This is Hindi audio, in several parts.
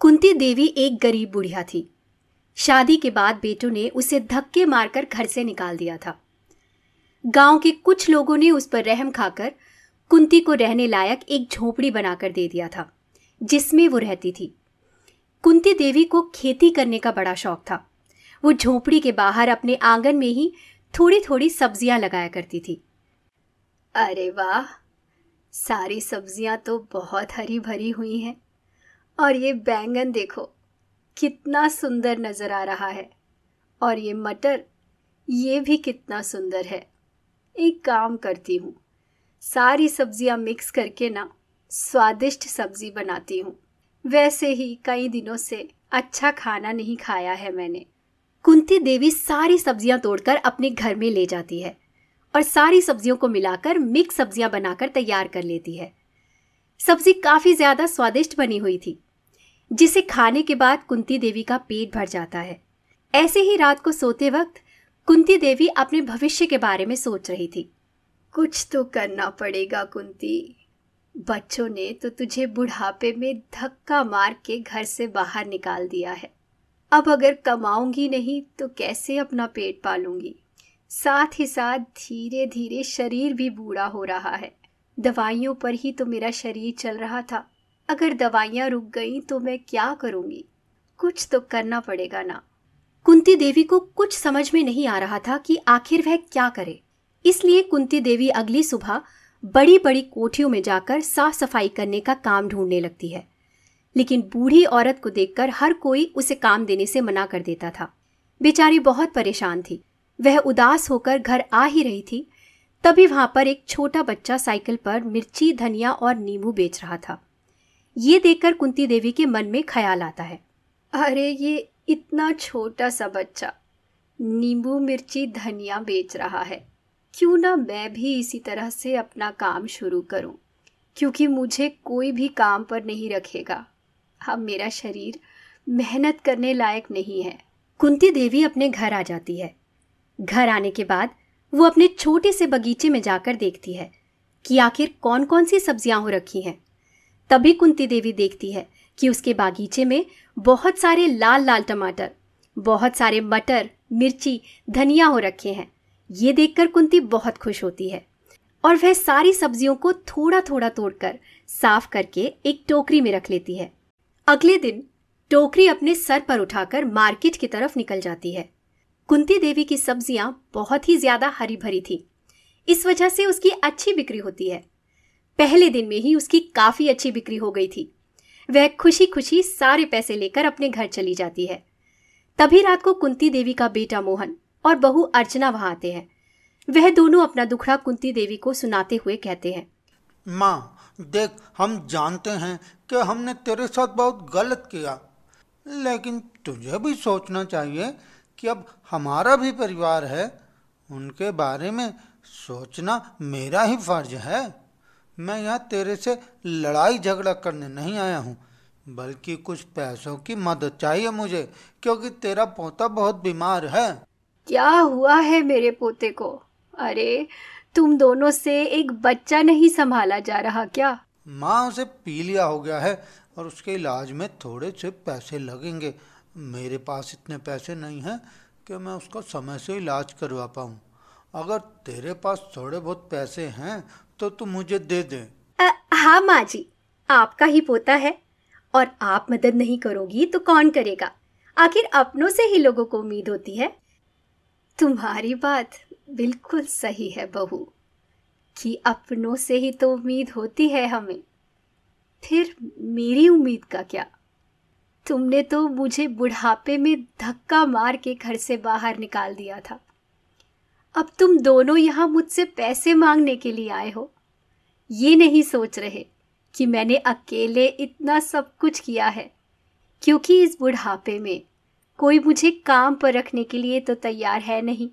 कुंती देवी एक गरीब बुढ़िया थी शादी के बाद बेटों ने उसे धक्के मारकर घर से निकाल दिया था गांव के कुछ लोगों ने उस पर रहम खाकर कुंती को रहने लायक एक झोपड़ी बनाकर दे दिया था जिसमें वो रहती थी कुंती देवी को खेती करने का बड़ा शौक था वो झोपड़ी के बाहर अपने आंगन में ही थोड़ी थोड़ी सब्जियां लगाया करती थी अरे वाह सारी सब्जियां तो बहुत हरी भरी हुई हैं और ये बैंगन देखो कितना सुंदर नज़र आ रहा है और ये मटर ये भी कितना सुंदर है एक काम करती हूँ सारी सब्जियाँ मिक्स करके ना स्वादिष्ट सब्जी बनाती हूँ वैसे ही कई दिनों से अच्छा खाना नहीं खाया है मैंने कुंती देवी सारी सब्जियां तोड़कर अपने घर में ले जाती है और सारी सब्जियों को मिलाकर मिक्स सब्जियां बनाकर तैयार कर लेती है सब्जी काफ़ी ज़्यादा स्वादिष्ट बनी हुई थी जिसे खाने के बाद कुंती देवी का पेट भर जाता है ऐसे ही रात को सोते वक्त कुंती देवी अपने भविष्य के बारे में सोच रही थी कुछ तो करना पड़ेगा कुंती बच्चों ने तो तुझे बुढ़ापे में धक्का मार के घर से बाहर निकाल दिया है अब अगर कमाऊंगी नहीं तो कैसे अपना पेट पालूंगी साथ ही साथ धीरे धीरे शरीर भी बूढ़ा हो रहा है दवाइयों पर ही तो मेरा शरीर चल रहा था अगर दवाइयाँ रुक गई तो मैं क्या करूँगी कुछ तो करना पड़ेगा ना कुंती देवी को कुछ समझ में नहीं आ रहा था कि आखिर वह क्या करे इसलिए कुंती देवी अगली सुबह बड़ी बड़ी कोठियों में जाकर साफ सफाई करने का काम ढूंढने लगती है लेकिन बूढ़ी औरत को देखकर हर कोई उसे काम देने से मना कर देता था बेचारी बहुत परेशान थी वह उदास होकर घर आ ही रही थी तभी वहां पर एक छोटा बच्चा साइकिल पर मिर्ची धनिया और नींबू बेच रहा था ये देखकर कुंती देवी के मन में ख्याल आता है अरे ये इतना छोटा सा बच्चा नींबू मिर्ची धनिया बेच रहा है क्यों ना मैं भी इसी तरह से अपना काम शुरू करूं क्योंकि मुझे कोई भी काम पर नहीं रखेगा अब मेरा शरीर मेहनत करने लायक नहीं है कुंती देवी अपने घर आ जाती है घर आने के बाद वो अपने छोटे से बगीचे में जाकर देखती है कि आखिर कौन कौन सी सब्जियां हो रखी हैं तभी कुंती देवी देखती है कि उसके बागीचे में बहुत सारे लाल लाल टमाटर बहुत सारे मटर मिर्ची धनिया हो रखे हैं ये देखकर कुंती बहुत खुश होती है और वह सारी सब्जियों को थोड़ा थोड़ा तोड़कर साफ करके एक टोकरी में रख लेती है अगले दिन टोकरी अपने सर पर उठाकर मार्केट की तरफ निकल जाती है कुंती देवी की सब्जियां बहुत ही ज्यादा हरी भरी थी इस वजह से उसकी अच्छी बिक्री होती है पहले दिन में ही उसकी काफ़ी अच्छी बिक्री हो गई थी वह खुशी खुशी सारे पैसे लेकर अपने घर चली जाती है तभी रात को कुंती देवी का बेटा मोहन और बहु अर्चना वहां आते हैं वह दोनों अपना दुखड़ा कुंती देवी को सुनाते हुए कहते हैं माँ देख हम जानते हैं कि हमने तेरे साथ बहुत गलत किया लेकिन तुझे भी सोचना चाहिए कि अब हमारा भी परिवार है उनके बारे में सोचना मेरा ही फर्ज है मैं यहाँ तेरे से लड़ाई झगड़ा करने नहीं आया हूँ बल्कि कुछ पैसों की मदद चाहिए मुझे क्योंकि तेरा पोता बहुत बीमार है क्या हुआ है मेरे पोते को अरे तुम दोनों से एक बच्चा नहीं संभाला जा रहा क्या माँ उसे पीलिया हो गया है और उसके इलाज में थोड़े से पैसे लगेंगे मेरे पास इतने पैसे नहीं हैं कि मैं उसका समय से इलाज करवा पाऊँ अगर तेरे पास थोड़े बहुत पैसे हैं तो तुम मुझे दे दे आ, हाँ माँ जी आपका ही पोता है और आप मदद नहीं करोगी तो कौन करेगा आखिर अपनों से ही लोगों को उम्मीद होती है तुम्हारी बात बिल्कुल सही है बहू कि अपनों से ही तो उम्मीद होती है हमें फिर मेरी उम्मीद का क्या तुमने तो मुझे बुढ़ापे में धक्का मार के घर से बाहर निकाल दिया था अब तुम दोनों यहाँ मुझसे पैसे मांगने के लिए आए हो ये नहीं सोच रहे कि मैंने अकेले इतना सब कुछ किया है क्योंकि इस बुढ़ापे में कोई मुझे काम पर रखने के लिए तो तैयार है नहीं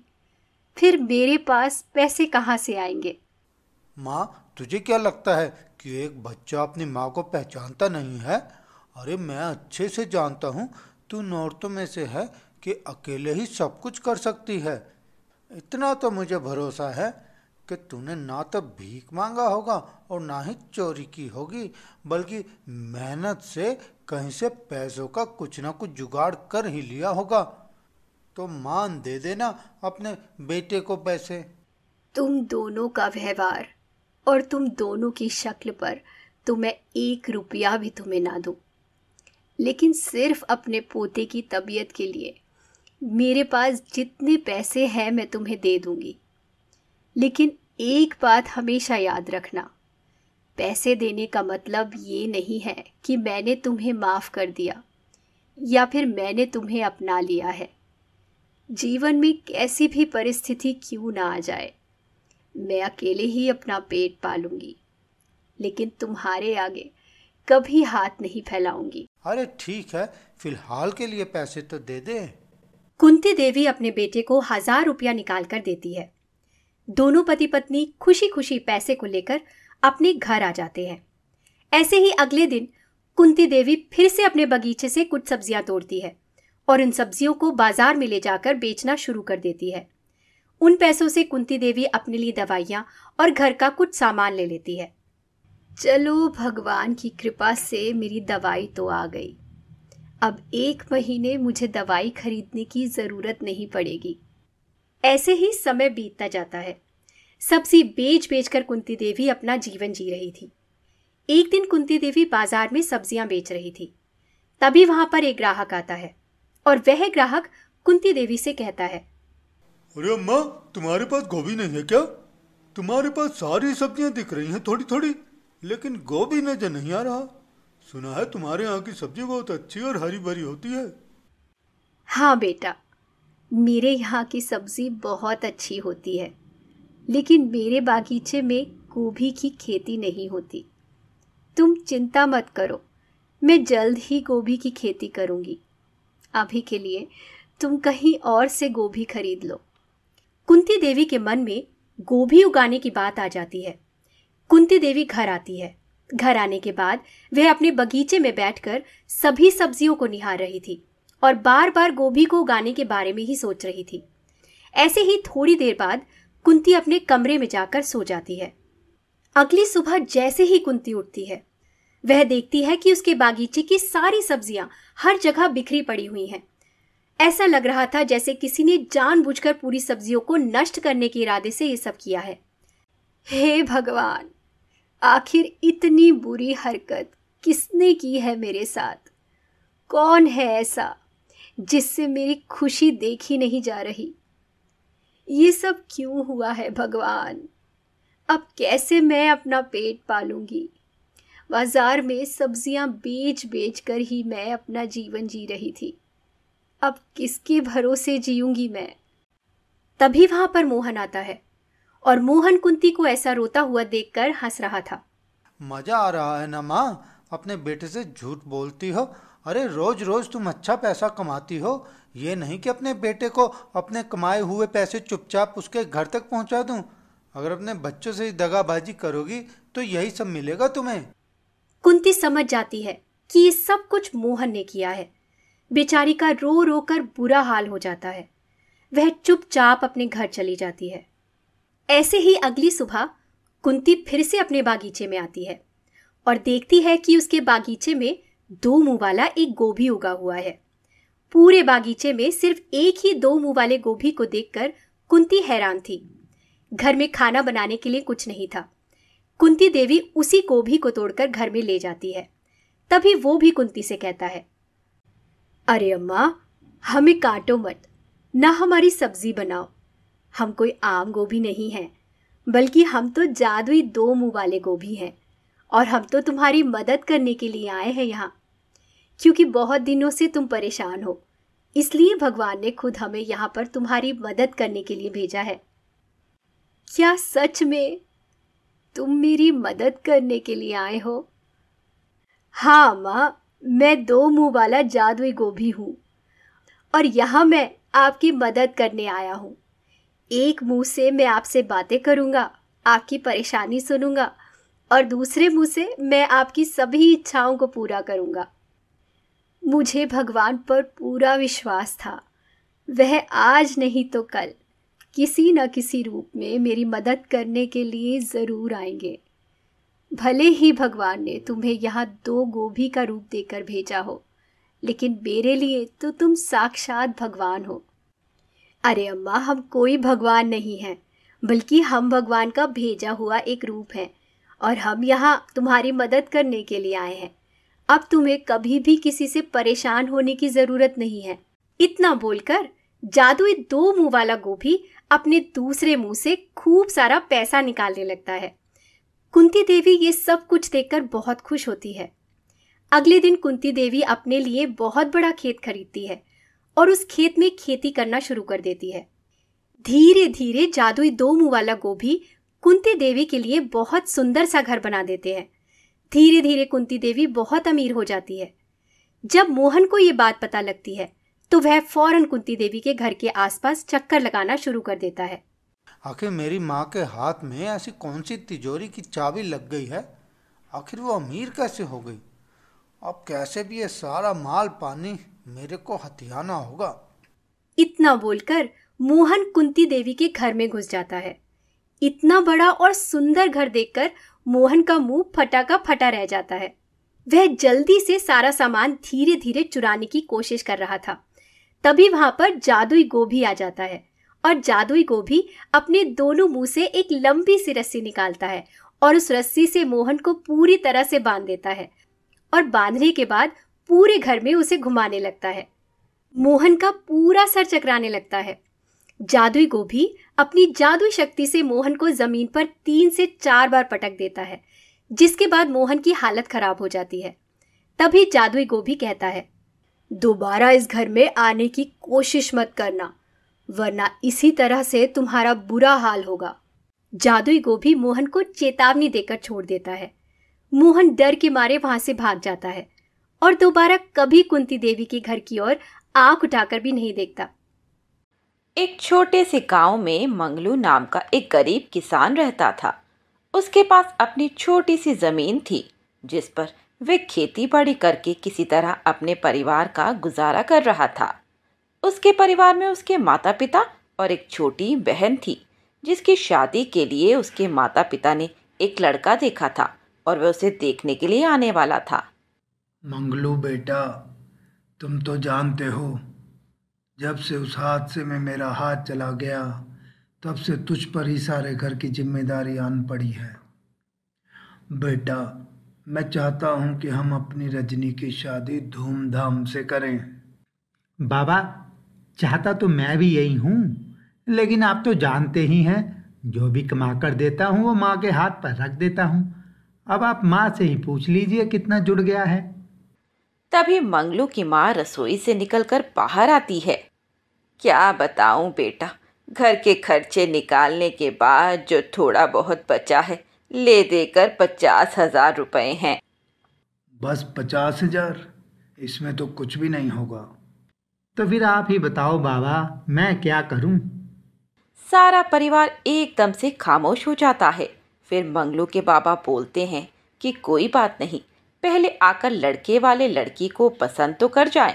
फिर मेरे पास पैसे कहाँ से आएंगे माँ तुझे क्या लगता है कि एक बच्चा अपनी माँ को पहचानता नहीं है अरे मैं अच्छे से जानता हूँ तू नौरतों में से है कि अकेले ही सब कुछ कर सकती है इतना तो मुझे भरोसा है कि तूने ना तो भीख मांगा होगा और ना ही चोरी की होगी बल्कि मेहनत से कहीं से पैसों का कुछ ना कुछ जुगाड़ कर ही लिया होगा तो मान दे देना अपने बेटे को पैसे तुम दोनों का व्यवहार और तुम दोनों की शक्ल पर तो मैं एक रुपया भी तुम्हें ना दूं लेकिन सिर्फ अपने पोते की तबीयत के लिए मेरे पास जितने पैसे हैं मैं तुम्हें दे दूंगी लेकिन एक बात हमेशा याद रखना पैसे देने का मतलब ये नहीं है कि मैंने तुम्हें माफ़ कर दिया या फिर मैंने तुम्हें अपना लिया है जीवन में कैसी भी परिस्थिति क्यों ना आ जाए मैं अकेले ही अपना पेट पालूंगी लेकिन तुम्हारे आगे कभी हाथ नहीं फैलाऊंगी अरे ठीक है फिलहाल के लिए पैसे तो दे दे कुंती देवी अपने बेटे को हजार रुपया निकाल कर देती है दोनों पति पत्नी खुशी खुशी पैसे को लेकर अपने घर आ जाते हैं ऐसे ही अगले दिन कुंती देवी फिर से अपने बगीचे से कुछ सब्जियां तोड़ती है और उन सब्जियों को बाजार में ले जाकर बेचना शुरू कर देती है उन पैसों से कुंती देवी अपने लिए दवाइयाँ और घर का कुछ सामान ले लेती है चलो भगवान की कृपा से मेरी दवाई तो आ गई अब एक महीने मुझे दवाई खरीदने की ज़रूरत नहीं पड़ेगी ऐसे ही समय बीतता जाता है सब्जी बेच बेच कर कुंती देवी अपना जीवन जी रही थी एक दिन कुंती देवी बाजार में सब्जियां बेच रही थी तभी वहां पर एक ग्राहक आता है और वह ग्राहक कुंती देवी से कहता है अरे अम्मा तुम्हारे पास गोभी नहीं है क्या तुम्हारे पास सारी सब्जियां दिख रही हैं थोड़ी थोड़ी लेकिन गोभी नजर नहीं आ रहा सुना है तुम्हारे यहाँ की सब्जी बहुत अच्छी और हरी भरी होती है हाँ बेटा मेरे यहाँ की सब्जी बहुत अच्छी होती है लेकिन मेरे बागीचे में गोभी की खेती नहीं होती तुम चिंता मत करो मैं जल्द ही गोभी की खेती करूंगी अभी के लिए तुम कहीं और से गोभी खरीद लो कुंती देवी के मन में गोभी उगाने की बात आ जाती है कुंती देवी घर आती है घर आने के बाद वह अपने बगीचे में बैठकर सभी सब्जियों को निहार रही थी और बार बार गोभी को उगाने के बारे में ही सोच रही थी ऐसे ही थोड़ी देर बाद कुंती अपने कमरे में जाकर सो जाती है अगली सुबह जैसे ही कुंती उठती है वह देखती है कि उसके बागीचे की सारी सब्जियां हर जगह बिखरी पड़ी हुई हैं ऐसा लग रहा था जैसे किसी ने जानबूझकर पूरी सब्जियों को नष्ट करने के इरादे से यह सब किया है हे भगवान आखिर इतनी बुरी हरकत किसने की है मेरे साथ कौन है ऐसा जिससे मेरी खुशी देखी नहीं जा रही ये सब क्यों हुआ है भगवान अब कैसे मैं अपना पेट पालूंगी बाजार में सब्जियां बेच बेच कर ही मैं अपना जीवन जी रही थी अब किसके भरोसे जीऊंगी मैं तभी वहाँ पर मोहन आता है और मोहन कुंती को ऐसा रोता हुआ देखकर हंस रहा था मजा आ रहा है ना माँ अपने बेटे से झूठ बोलती हो अरे रोज रोज तुम अच्छा पैसा कमाती हो ये नहीं कि अपने बेटे को अपने कमाए हुए पैसे चुपचाप उसके घर तक पहुंचा दूं। अगर अपने बच्चों से दगाबाजी करोगी तो यही सब मिलेगा तुम्हें कुंती समझ जाती है कि ये सब कुछ मोहन ने किया है बेचारी का रो रो कर बुरा हाल हो जाता है वह चुपचाप अपने घर चली जाती है ऐसे ही अगली सुबह कुंती फिर से अपने बागीचे में आती है और देखती है कि उसके बागीचे में दो मुंह वाला एक गोभी उगा हुआ है पूरे बागीचे में सिर्फ एक ही दो मुंह वाले गोभी को देखकर कुंती हैरान थी घर में खाना बनाने के लिए कुछ नहीं था कुंती देवी उसी गोभी को तोड़कर घर में ले जाती है तभी वो भी कुंती से कहता है अरे अम्मा हमें काटो मत ना हमारी सब्जी बनाओ हम कोई आम गोभी नहीं हैं बल्कि हम तो जादुई दो मुंह वाले गोभी हैं और हम तो तुम्हारी मदद करने के लिए आए हैं यहाँ क्योंकि बहुत दिनों से तुम परेशान हो इसलिए भगवान ने खुद हमें यहाँ पर तुम्हारी मदद करने के लिए भेजा है क्या सच में तुम मेरी मदद करने के लिए आए हो हाँ माँ मैं दो मुंह वाला जादुई गोभी हूँ और यहाँ मैं आपकी मदद करने आया हूँ एक मुंह से मैं आपसे बातें करूंगा आपकी परेशानी सुनूंगा और दूसरे मुंह से मैं आपकी सभी इच्छाओं को पूरा करूंगा मुझे भगवान पर पूरा विश्वास था वह आज नहीं तो कल किसी न किसी रूप में मेरी मदद करने के लिए ज़रूर आएंगे भले ही भगवान ने तुम्हें यहाँ दो गोभी का रूप देकर भेजा हो लेकिन मेरे लिए तो तुम साक्षात भगवान हो अरे अम्मा हम कोई भगवान नहीं हैं बल्कि हम भगवान का भेजा हुआ एक रूप है और हम यहाँ तुम्हारी मदद करने के लिए आए हैं अब तुम्हें कभी भी किसी से परेशान होने की जरूरत नहीं है इतना बोलकर जादुई दो मुंह वाला गोभी अपने दूसरे मुंह से खूब सारा पैसा निकालने लगता है कुंती देवी ये सब कुछ देखकर बहुत खुश होती है अगले दिन कुंती देवी अपने लिए बहुत बड़ा खेत खरीदती है और उस खेत में खेती करना शुरू कर देती है धीरे धीरे जादुई दो मुंह वाला गोभी कुंती देवी के लिए बहुत सुंदर सा घर बना देते हैं धीरे धीरे कुंती देवी बहुत अमीर हो जाती है जब मोहन को ये बात पता लगती है तो वह फौरन कुंती देवी के घर के आसपास चक्कर लगाना शुरू कर देता है आखिर मेरी माँ के हाथ में ऐसी कौन सी तिजोरी की चाबी लग गई है आखिर वो अमीर कैसे हो गई अब कैसे भी ये सारा माल पानी मेरे को हथियाना होगा इतना बोलकर मोहन कुंती देवी के घर में घुस जाता है इतना बड़ा और सुंदर घर देखकर मोहन का मुंह फटा का फटा रह जाता है वह जल्दी से सारा सामान धीरे धीरे चुराने की कोशिश कर रहा था तभी वहां पर जादुई गोभी आ जाता है और जादुई गोभी अपने दोनों मुंह से एक लंबी सी रस्सी निकालता है और उस रस्सी से मोहन को पूरी तरह से बांध देता है और बांधने के बाद पूरे घर में उसे घुमाने लगता है मोहन का पूरा सर चकराने लगता है जादुई गोभी अपनी जादुई शक्ति से मोहन को जमीन पर तीन से चार बार पटक देता है जिसके बाद मोहन की हालत खराब हो जाती है तभी जादुई गोभी कहता है दोबारा इस घर में आने की कोशिश मत करना वरना इसी तरह से तुम्हारा बुरा हाल होगा जादुई गोभी मोहन को चेतावनी देकर छोड़ देता है मोहन डर के मारे वहां से भाग जाता है और दोबारा कभी कुंती देवी के घर की ओर आंख उठाकर भी नहीं देखता एक छोटे से गांव में मंगलू नाम का एक गरीब किसान रहता था उसके पास अपनी छोटी सी जमीन थी जिस पर वे खेती बाड़ी करके किसी तरह अपने परिवार का गुजारा कर रहा था उसके परिवार में उसके माता पिता और एक छोटी बहन थी जिसकी शादी के लिए उसके माता पिता ने एक लड़का देखा था और वह उसे देखने के लिए आने वाला था मंगलू बेटा तुम तो जानते हो जब से उस हादसे में मेरा हाथ चला गया तब से तुझ पर ही सारे घर की जिम्मेदारी आन पड़ी है बेटा मैं चाहता हूँ कि हम अपनी रजनी की शादी धूमधाम से करें बाबा चाहता तो मैं भी यही हूँ लेकिन आप तो जानते ही हैं जो भी कमा कर देता हूँ वो माँ के हाथ पर रख देता हूँ अब आप माँ से ही पूछ लीजिए कितना जुड़ गया है तभी मंगलू की माँ रसोई से निकलकर बाहर आती है क्या बताऊँ बेटा घर के खर्चे निकालने के बाद जो थोड़ा बहुत बचा है ले देकर पचास हजार रुपये हैं बस पचास हजार इसमें तो कुछ भी नहीं होगा तो फिर आप ही बताओ बाबा मैं क्या करूं? सारा परिवार एकदम से खामोश हो जाता है फिर मंगलू के बाबा बोलते हैं कि कोई बात नहीं पहले आकर लड़के वाले लड़की को पसंद तो कर जाए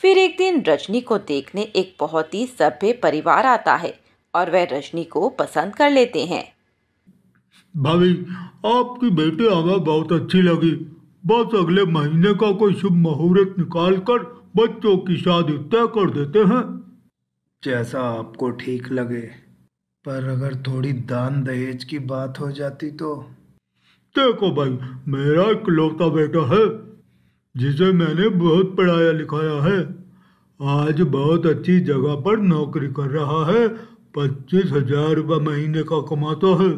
फिर एक दिन रजनी को देखने एक बहुत ही सभ्य परिवार आता है और वह रजनी को पसंद कर लेते हैं भाभी आपकी बेटी हमें बहुत अच्छी लगी बस अगले महीने का कोई शुभ मुहूर्त निकाल कर बच्चों की शादी तय कर देते हैं जैसा आपको ठीक लगे पर अगर थोड़ी दान दहेज की बात हो जाती तो देखो भाई मेरा इकलौता बेटा है जिसे मैंने बहुत पढ़ाया लिखाया है आज बहुत अच्छी जगह पर नौकरी कर रहा है पच्चीस हजार रुपये महीने का कमाता है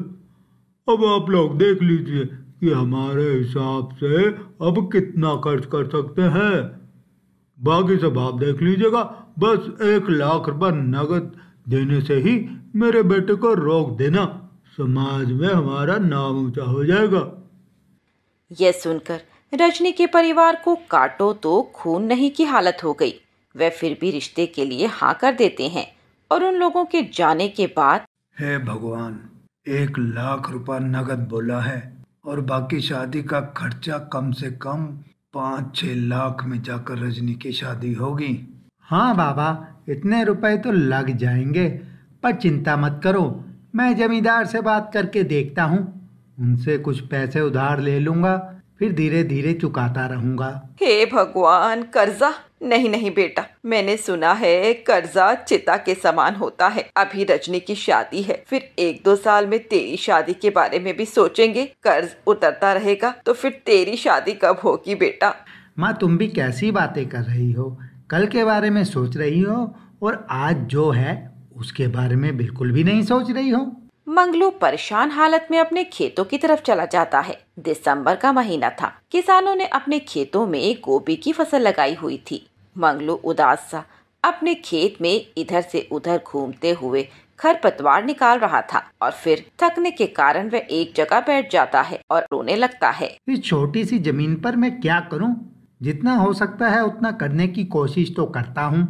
अब आप लोग देख लीजिए कि हमारे हिसाब से अब कितना खर्च कर सकते हैं बाकी सब आप देख लीजिएगा बस एक लाख रुपये नगद देने से ही मेरे बेटे को रोक देना समाज में हमारा नाम ऊंचा हो जाएगा यह सुनकर रजनी के परिवार को काटो तो खून नहीं की हालत हो गई वह फिर भी रिश्ते के लिए हाँ कर देते हैं और उन लोगों के जाने के बाद हे भगवान एक लाख रुपए नगद बोला है और बाकी शादी का खर्चा कम से कम पाँच छह लाख में जाकर रजनी की शादी होगी हाँ बाबा इतने रुपए तो लग जाएंगे पर चिंता मत करो मैं जमींदार से बात करके देखता हूँ उनसे कुछ पैसे उधार ले लूंगा फिर धीरे धीरे चुकाता रहूंगा हे भगवान कर्जा नहीं नहीं बेटा मैंने सुना है कर्जा चिता के समान होता है अभी रजनी की शादी है फिर एक दो साल में तेरी शादी के बारे में भी सोचेंगे कर्ज उतरता रहेगा तो फिर तेरी शादी कब होगी बेटा माँ तुम भी कैसी बातें कर रही हो कल के बारे में सोच रही हो और आज जो है उसके बारे में बिल्कुल भी नहीं सोच रही हो मंगलू परेशान हालत में अपने खेतों की तरफ चला जाता है दिसंबर का महीना था किसानों ने अपने खेतों में गोभी की फसल लगाई हुई थी मंगलू उदास सा अपने खेत में इधर से उधर घूमते हुए खरपतवार निकाल रहा था और फिर थकने के कारण वह एक जगह बैठ जाता है और रोने लगता है इस छोटी सी जमीन पर मैं क्या करूं? जितना हो सकता है उतना करने की कोशिश तो करता हूं।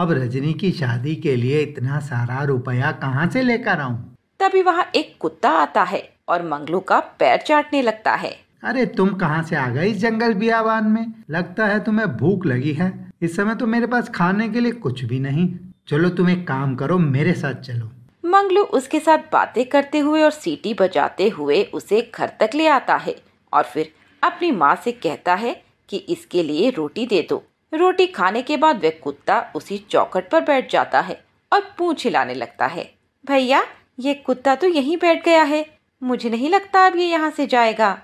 अब रजनी की शादी के लिए इतना सारा रुपया कहाँ से लेकर आऊँ तभी वहाँ एक कुत्ता आता है और मंगलू का पैर चाटने लगता है अरे तुम कहाँ से आ गई जंगल बियाबान में लगता है तुम्हें भूख लगी है इस समय तो मेरे पास खाने के लिए कुछ भी नहीं चलो तुम एक काम करो मेरे साथ चलो मंगलू उसके साथ बातें करते हुए और सीटी बजाते हुए उसे घर तक ले आता है और फिर अपनी माँ से कहता है कि इसके लिए रोटी दे दो रोटी खाने के बाद वह कुत्ता उसी चौखट पर बैठ जाता है और पूछ हिलाने लगता है भैया ये कुत्ता तो यहीं बैठ गया है मुझे नहीं लगता अब ये यहाँ से जाएगा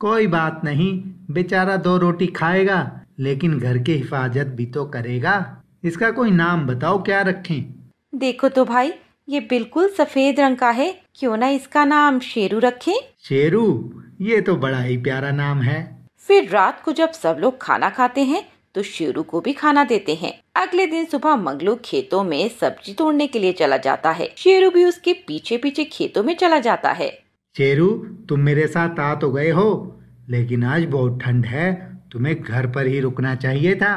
कोई बात नहीं बेचारा दो रोटी खाएगा लेकिन घर की हिफाजत भी तो करेगा इसका कोई नाम बताओ क्या रखें देखो तो भाई ये बिल्कुल सफेद रंग का है क्यों ना इसका नाम शेरू रखें शेरू ये तो बड़ा ही प्यारा नाम है फिर रात को जब सब लोग खाना खाते हैं तो शेरू को भी खाना देते हैं अगले दिन सुबह मंगलू खेतों में सब्जी तोड़ने के लिए चला जाता है शेरू भी उसके पीछे पीछे खेतों में चला जाता है शेरू तुम मेरे साथ आ तो गए हो लेकिन आज बहुत ठंड है तुम्हें घर पर ही रुकना चाहिए था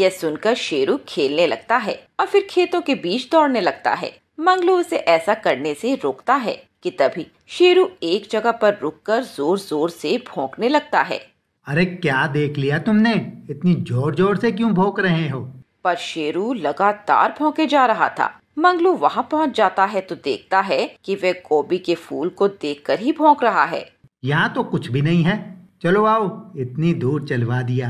यह सुनकर शेरू खेलने लगता है और फिर खेतों के बीच दौड़ने लगता है मंगलू उसे ऐसा करने से रोकता है कि तभी शेरू एक जगह पर रुककर जोर जोर से भौंकने लगता है अरे क्या देख लिया तुमने इतनी जोर जोर से क्यों भौंक रहे हो पर शेरू लगातार भौंके जा रहा था मंगलू वहाँ पहुँच जाता है तो देखता है कि वह गोभी के फूल को देखकर ही भौंक रहा है यहाँ तो कुछ भी नहीं है चलो आओ इतनी दूर चलवा दिया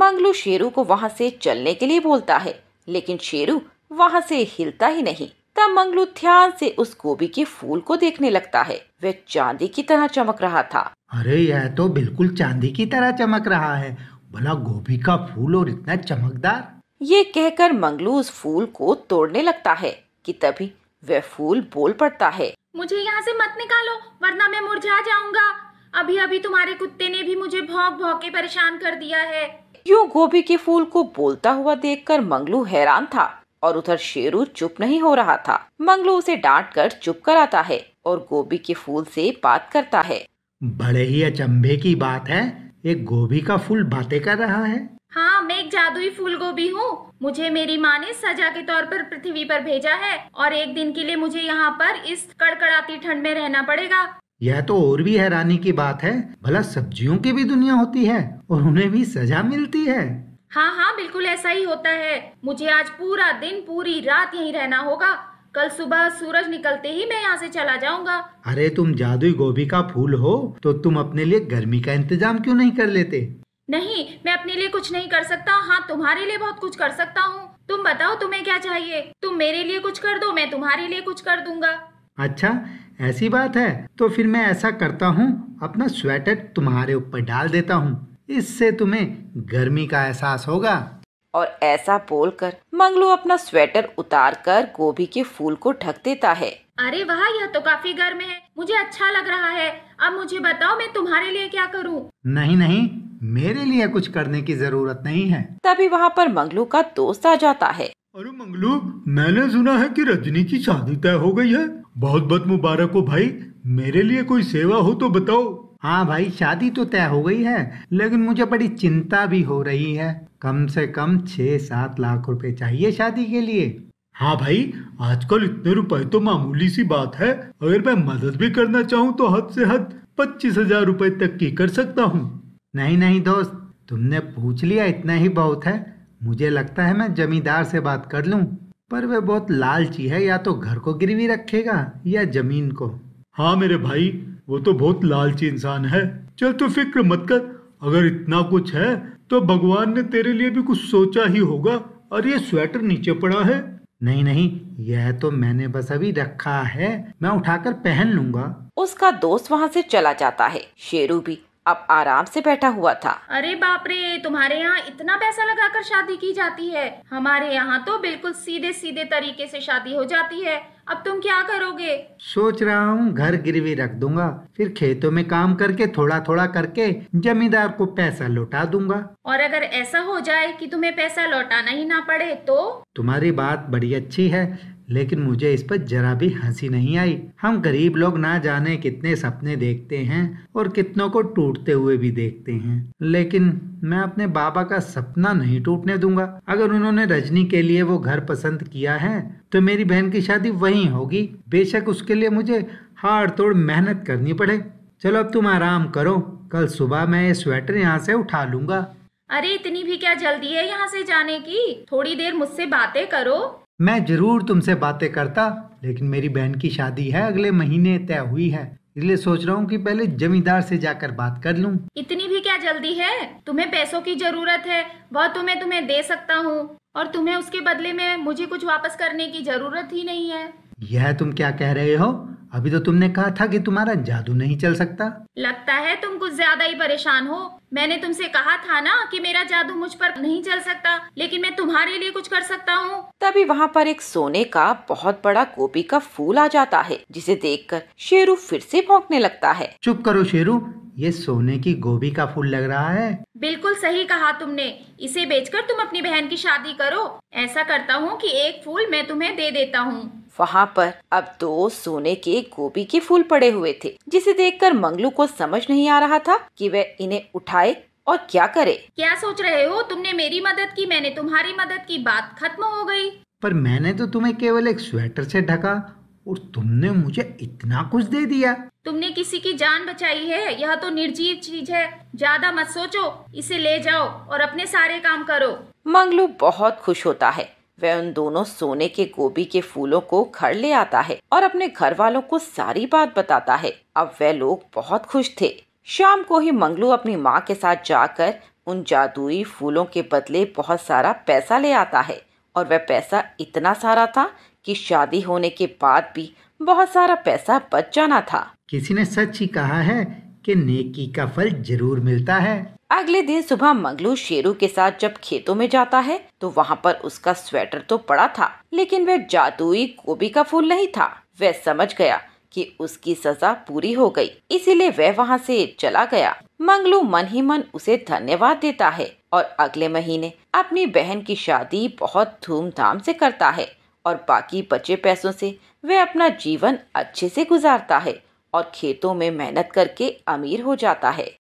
मंगलू शेरू को वहाँ से चलने के लिए बोलता है लेकिन शेरू वहाँ से हिलता ही नहीं तब मंगलू ध्यान से उस गोभी के फूल को देखने लगता है वह चांदी की तरह चमक रहा था अरे यह तो बिल्कुल चांदी की तरह चमक रहा है भला गोभी का फूल और इतना चमकदार ये कहकर मंगलू उस फूल को तोड़ने लगता है कि तभी वह फूल बोल पड़ता है मुझे यहाँ से मत निकालो वरना मैं मुरझा जाऊंगा अभी अभी तुम्हारे कुत्ते ने भी मुझे भौंक भौंक के परेशान कर दिया है यूँ गोभी के फूल को बोलता हुआ देखकर मंगलू हैरान था और उधर शेरू चुप नहीं हो रहा था मंगलू उसे डांट कर चुप कराता है और गोभी के फूल से बात करता है बड़े ही अचंभे की बात है एक गोभी का फूल बातें कर रहा है हाँ मैं एक जादुई फूल गोभी हूँ मुझे मेरी माँ ने सजा के तौर पर पृथ्वी पर भेजा है और एक दिन के लिए मुझे यहाँ पर इस कड़कड़ाती ठंड में रहना पड़ेगा यह तो और भी हैरानी की बात है भला सब्जियों की भी दुनिया होती है और उन्हें भी सजा मिलती है हाँ हाँ बिल्कुल ऐसा ही होता है मुझे आज पूरा दिन पूरी रात यहीं रहना होगा कल सुबह सूरज निकलते ही मैं यहाँ से चला जाऊंगा अरे तुम जादुई गोभी का फूल हो तो तुम अपने लिए गर्मी का इंतजाम क्यों नहीं कर लेते नहीं मैं अपने लिए कुछ नहीं कर सकता हाँ तुम्हारे लिए बहुत कुछ कर सकता हूँ तुम बताओ तुम्हें क्या चाहिए तुम मेरे लिए कुछ कर दो मैं तुम्हारे लिए कुछ कर दूंगा अच्छा ऐसी बात है तो फिर मैं ऐसा करता हूँ अपना स्वेटर तुम्हारे ऊपर डाल देता हूँ इससे तुम्हें गर्मी का एहसास होगा और ऐसा बोलकर मंगलू अपना स्वेटर उतारकर गोभी के फूल को ढक देता है अरे वाह यह तो काफी गर्म है मुझे अच्छा लग रहा है अब मुझे बताओ मैं तुम्हारे लिए क्या करूँ नहीं नहीं मेरे लिए कुछ करने की जरूरत नहीं है तभी वहाँ पर मंगलू का दोस्त आ जाता है अरे मंगलू मैंने सुना है कि रजनी की शादी तय हो गई है बहुत बहुत मुबारक हो भाई मेरे लिए कोई सेवा हो तो बताओ हाँ भाई शादी तो तय हो गई है लेकिन मुझे बड़ी चिंता भी हो रही है कम से कम छह सात लाख रुपए चाहिए शादी के लिए हाँ भाई आजकल इतने रुपए तो मामूली सी बात है अगर मैं मदद भी करना चाहूँ तो हद से हद पच्चीस हजार रुपए तक की कर सकता हूँ नहीं नहीं दोस्त तुमने पूछ लिया इतना ही बहुत है मुझे लगता है मैं जमींदार से बात कर लूँ पर वह बहुत लालची है या तो घर को गिरवी रखेगा या जमीन को हाँ मेरे भाई वो तो बहुत लालची इंसान है चल तो फिक्र मत कर अगर इतना कुछ है तो भगवान ने तेरे लिए भी कुछ सोचा ही होगा और ये स्वेटर नीचे पड़ा है नहीं नहीं यह तो मैंने बस अभी रखा है मैं उठाकर पहन लूंगा उसका दोस्त वहाँ से चला जाता है शेरू भी अब आराम से बैठा हुआ था अरे बाप रे तुम्हारे यहाँ इतना पैसा लगाकर शादी की जाती है हमारे यहाँ तो बिल्कुल सीधे सीधे तरीके से शादी हो जाती है अब तुम क्या करोगे सोच रहा हूँ घर गिरवी रख दूंगा फिर खेतों में काम करके थोड़ा थोड़ा करके जमींदार को पैसा लौटा दूंगा और अगर ऐसा हो जाए कि तुम्हें पैसा लौटाना ही ना पड़े तो तुम्हारी बात बड़ी अच्छी है लेकिन मुझे इस पर जरा भी हंसी नहीं आई हम गरीब लोग ना जाने कितने सपने देखते हैं और कितनों को टूटते हुए भी देखते हैं लेकिन मैं अपने बाबा का सपना नहीं टूटने दूंगा अगर उन्होंने रजनी के लिए वो घर पसंद किया है तो मेरी बहन की शादी वहीं होगी बेशक उसके लिए मुझे हार तोड़ मेहनत करनी पड़े चलो अब तुम आराम करो कल सुबह मैं ये स्वेटर यहाँ से उठा लूंगा अरे इतनी भी क्या जल्दी है यहाँ से जाने की थोड़ी देर मुझसे बातें करो मैं जरूर तुमसे बातें करता लेकिन मेरी बहन की शादी है अगले महीने तय हुई है इसलिए सोच रहा हूँ कि पहले जमींदार से जाकर बात कर लूँ इतनी भी क्या जल्दी है तुम्हें पैसों की जरूरत है वह तुम्हें तुम्हें दे सकता हूँ और तुम्हें उसके बदले में मुझे कुछ वापस करने की जरूरत ही नहीं है यह तुम क्या कह रहे हो अभी तो तुमने कहा था कि तुम्हारा जादू नहीं चल सकता लगता है तुम कुछ ज्यादा ही परेशान हो मैंने तुमसे कहा था ना कि मेरा जादू मुझ पर नहीं चल सकता लेकिन मैं तुम्हारे लिए कुछ कर सकता हूँ तभी वहाँ पर एक सोने का बहुत बड़ा गोभी का फूल आ जाता है जिसे कर शेरू फिर से भौंकने लगता है चुप करो शेरू ये सोने की गोभी का फूल लग रहा है बिल्कुल सही कहा तुमने इसे बेचकर तुम अपनी बहन की शादी करो ऐसा करता हूँ कि एक फूल मैं तुम्हें दे देता हूँ वहाँ पर अब दो तो सोने के गोभी के फूल पड़े हुए थे जिसे देखकर मंगलू को समझ नहीं आ रहा था कि वह इन्हें उठाए और क्या करे क्या सोच रहे हो तुमने मेरी मदद की मैंने तुम्हारी मदद की बात खत्म हो गई पर मैंने तो तुम्हें केवल एक स्वेटर से ढका और तुमने मुझे इतना कुछ दे दिया तुमने किसी की जान बचाई है यह तो निर्जीव चीज है ज्यादा मत सोचो इसे ले जाओ और अपने सारे काम करो मंगलू बहुत खुश होता है वह उन दोनों सोने के गोभी के फूलों को घर ले आता है और अपने घर वालों को सारी बात बताता है अब वह लोग बहुत खुश थे शाम को ही मंगलू अपनी माँ के साथ जाकर उन जादुई फूलों के बदले बहुत सारा पैसा ले आता है और वह पैसा इतना सारा था कि शादी होने के बाद भी बहुत सारा पैसा बच जाना था किसी ने सच ही कहा है कि नेकी का फल जरूर मिलता है अगले दिन सुबह मंगलू शेरू के साथ जब खेतों में जाता है तो वहाँ पर उसका स्वेटर तो पड़ा था लेकिन वह जादुई गोभी का फूल नहीं था वह समझ गया कि उसकी सजा पूरी हो गई इसीलिए वह वहाँ से चला गया मंगलू मन ही मन उसे धन्यवाद देता है और अगले महीने अपनी बहन की शादी बहुत धूमधाम से करता है और बाकी बचे पैसों से वह अपना जीवन अच्छे से गुजारता है और खेतों में मेहनत करके अमीर हो जाता है